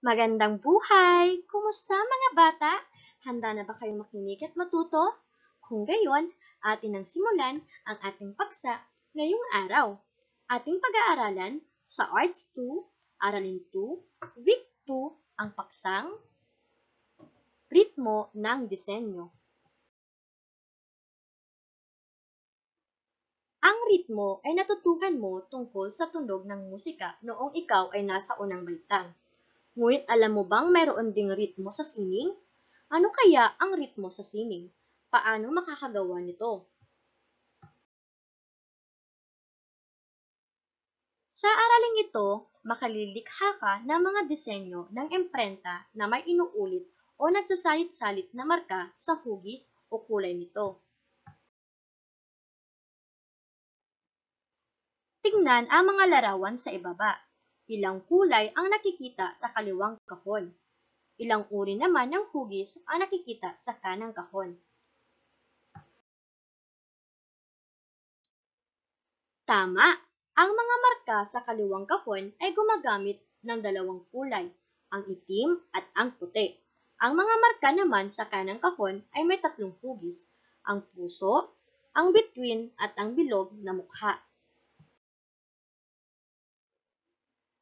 Magandang buhay! Kumusta mga bata? Handa na ba kayong makinig at matuto? Kung gayon, atin ang simulan ang ating paksa ngayong araw. Ating pag-aaralan sa Arts 2, Aralin 2, Week 2 ang paksang Ritmo ng Disenyo. Ang ritmo ay natutuhan mo tungkol sa tunog ng musika noong ikaw ay nasa unang baitang. Ngunit alam mo bang mayroon ding ritmo sa sining? Ano kaya ang ritmo sa sining? Paano makakagawa nito? Sa araling ito, makalilikha ka ng mga disenyo ng imprenta na may inuulit o nagsasalit-salit na marka sa hugis o kulay nito. Tingnan ang mga larawan sa ibaba. Ilang kulay ang nakikita sa kaliwang kahon. Ilang uri naman ng hugis ang nakikita sa kanang kahon. Tama! Ang mga marka sa kaliwang kahon ay gumagamit ng dalawang kulay, ang itim at ang puti. Ang mga marka naman sa kanang kahon ay may tatlong hugis, ang puso, ang between at ang bilog na mukha.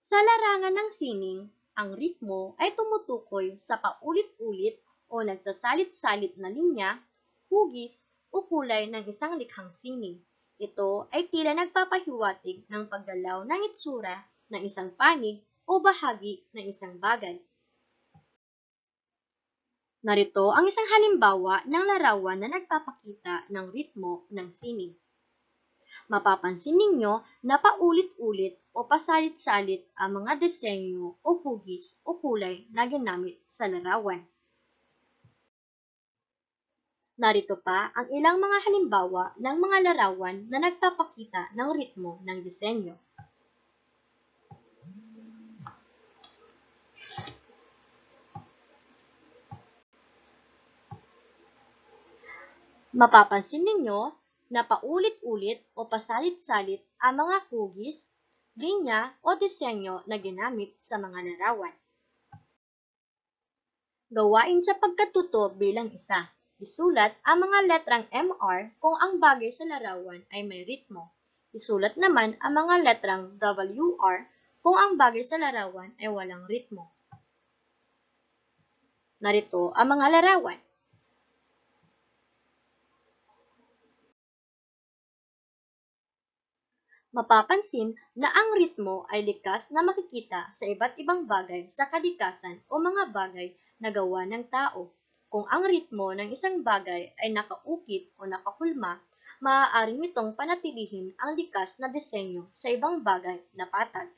Sa larangan ng sining, ang ritmo ay tumutukoy sa paulit-ulit o nagsasalit-salit na linya, hugis o kulay ng isang likhang sining. Ito ay tila nagpapahiwatig ng paggalaw ng itsura ng isang panig o bahagi ng isang bagay. Narito ang isang halimbawa ng larawan na nagpapakita ng ritmo ng sining mapapansin ninyo na paulit-ulit o pasalit-salit ang mga disenyo o hugis o kulay na ginamit sa larawan. Narito pa ang ilang mga halimbawa ng mga larawan na nagpapakita ng ritmo ng disenyo. Mapapansin ninyo na paulit-ulit o pasalit-salit ang mga hugis, linya o disenyo na ginamit sa mga larawan. Gawain sa pagkatuto bilang isa. Isulat ang mga letrang MR kung ang bagay sa larawan ay may ritmo. Isulat naman ang mga letrang WR kung ang bagay sa larawan ay walang ritmo. Narito ang mga larawan. mapapansin na ang ritmo ay likas na makikita sa iba't ibang bagay sa kalikasan o mga bagay na gawa ng tao. Kung ang ritmo ng isang bagay ay nakaukit o nakahulma, maaari nitong panatilihin ang likas na disenyo sa ibang bagay na patag.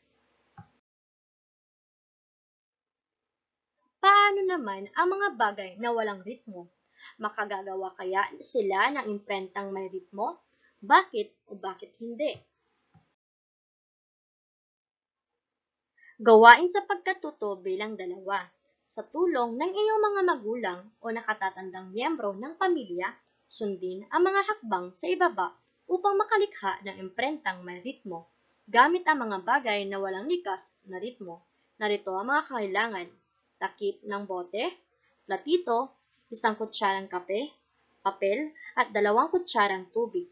Paano naman ang mga bagay na walang ritmo? Makagagawa kaya sila ng imprentang may ritmo? Bakit o bakit hindi? Gawain sa pagkatuto bilang dalawa sa tulong ng iyong mga magulang o nakatatandang miyembro ng pamilya, sundin ang mga hakbang sa ibaba upang makalikha ng imprentang may ritmo gamit ang mga bagay na walang likas na ritmo. Narito ang mga kailangan. Takip ng bote, platito, isang kutsarang kape, papel, at dalawang kutsarang tubig.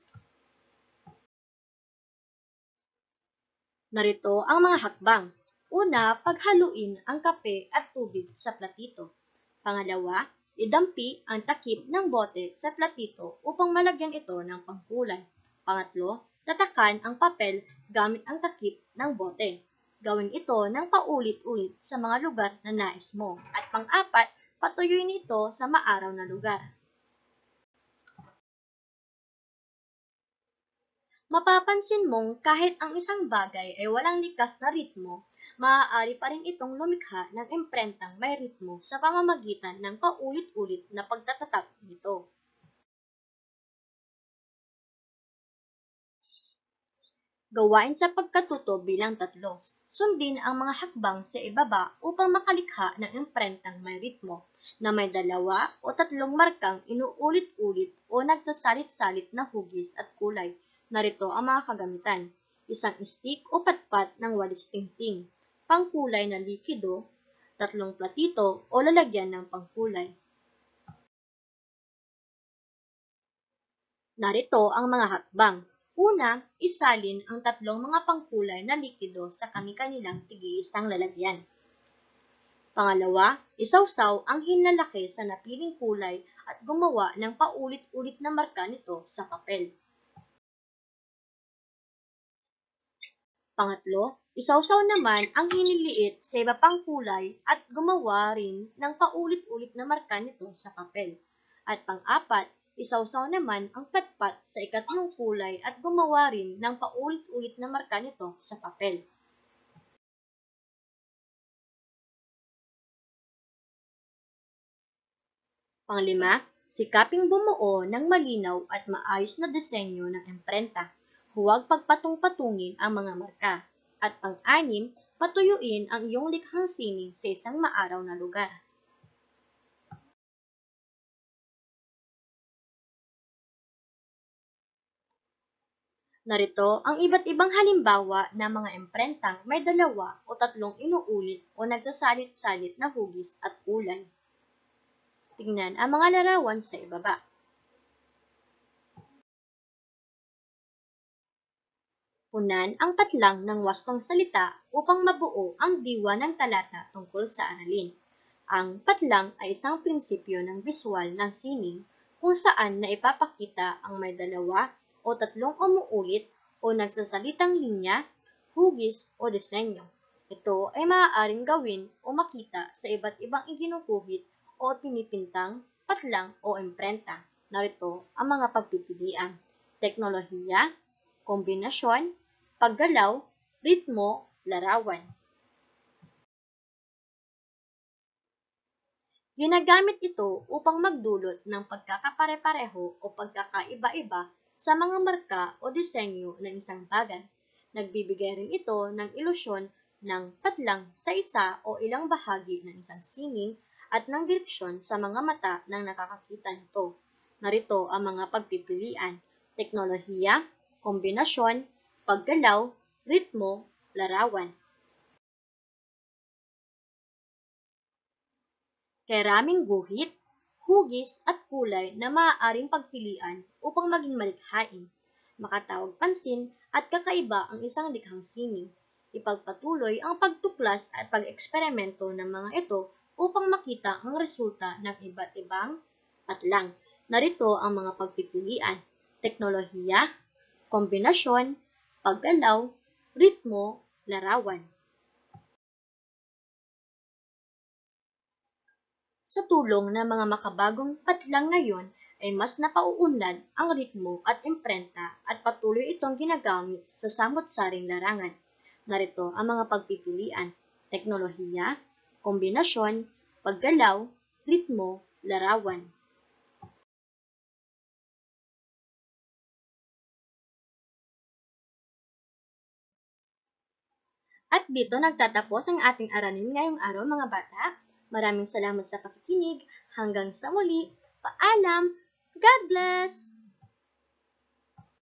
Narito ang mga hakbang. Una, paghaluin ang kape at tubig sa platito. Pangalawa, idampi ang takip ng bote sa platito upang malagyan ito ng pangkulay. Pangatlo, tatakan ang papel gamit ang takip ng bote. Gawin ito ng paulit-ulit sa mga lugar na nais mo. At pang-apat, patuyuin ito sa maaraw na lugar. Mapapansin mong kahit ang isang bagay ay walang likas na ritmo, maaari pa rin itong lumikha ng imprentang may ritmo sa pamamagitan ng paulit-ulit na pagtatatak nito. Gawain sa pagkatuto bilang tatlo. Sundin ang mga hakbang sa ibaba upang makalikha ng imprentang may ritmo na may dalawa o tatlong markang inuulit-ulit o nagsasalit-salit na hugis at kulay. Narito ang mga kagamitan. Isang stick o patpat ng walis tingting, pangkulay na likido, tatlong platito o lalagyan ng pangkulay. Narito ang mga hakbang. Una, isalin ang tatlong mga pangkulay na likido sa kani-kanilang tigi-isang lalagyan. Pangalawa, isawsaw ang hinlalaki sa napiling kulay at gumawa ng paulit-ulit na marka nito sa papel. Pangatlo, isawsaw naman ang hiniliit sa iba pang kulay at gumawa rin ng paulit-ulit na marka nito sa papel. At pang-apat, isawsaw naman ang patpat sa ikatlong kulay at gumawa rin ng paulit-ulit na marka nito sa papel. Panglima, sikaping bumuo ng malinaw at maayos na disenyo ng emprenta. Huwag pagpatong-patungin ang mga marka. At pang-anim, patuyuin ang iyong likhang sining sa isang maaraw na lugar. Narito ang iba't ibang halimbawa ng mga imprentang may dalawa o tatlong inuulit o nagsasalit-salit na hugis at kulay. Tingnan ang mga larawan sa ibaba. Unan ang patlang ng wastong salita upang mabuo ang diwa ng talata tungkol sa aralin. Ang patlang ay isang prinsipyo ng visual ng sining kung saan na ipapakita ang may dalawa o tatlong umuulit o nagsasalitang linya, hugis o disenyo. Ito ay maaaring gawin o makita sa iba't ibang iginuguhit o pinipintang, patlang o imprenta. Narito ang mga pagpipilian. Teknolohiya, kombinasyon, paggalaw, ritmo, larawan. Ginagamit ito upang magdulot ng pagkakapare-pareho o pagkakaiba-iba sa mga marka o disenyo ng isang bagay. Nagbibigay rin ito ng ilusyon ng patlang sa isa o ilang bahagi ng isang sining at ng direksyon sa mga mata ng nakakakita nito. Narito ang mga pagpipilian, teknolohiya, kombinasyon, paggalaw, ritmo, larawan. Keraming guhit, hugis at kulay na maaaring pagpilian upang maging malikhain, makatawag pansin at kakaiba ang isang likhang sining. Ipagpatuloy ang pagtuklas at pag-eksperimento ng mga ito upang makita ang resulta ng iba't ibang patlang. Narito ang mga pagpipilian, teknolohiya, kombinasyon, paggalaw, ritmo, larawan. Sa tulong ng mga makabagong patlang ngayon ay mas napauunlad ang ritmo at imprenta at patuloy itong ginagamit sa samot-saring larangan. Narito ang mga pagpipilian, teknolohiya, kombinasyon, paggalaw, ritmo, larawan. At dito nagtatapos ang ating aralin ngayong araw mga bata. Maraming salamat sa pakikinig. Hanggang sa muli. Paalam. God bless!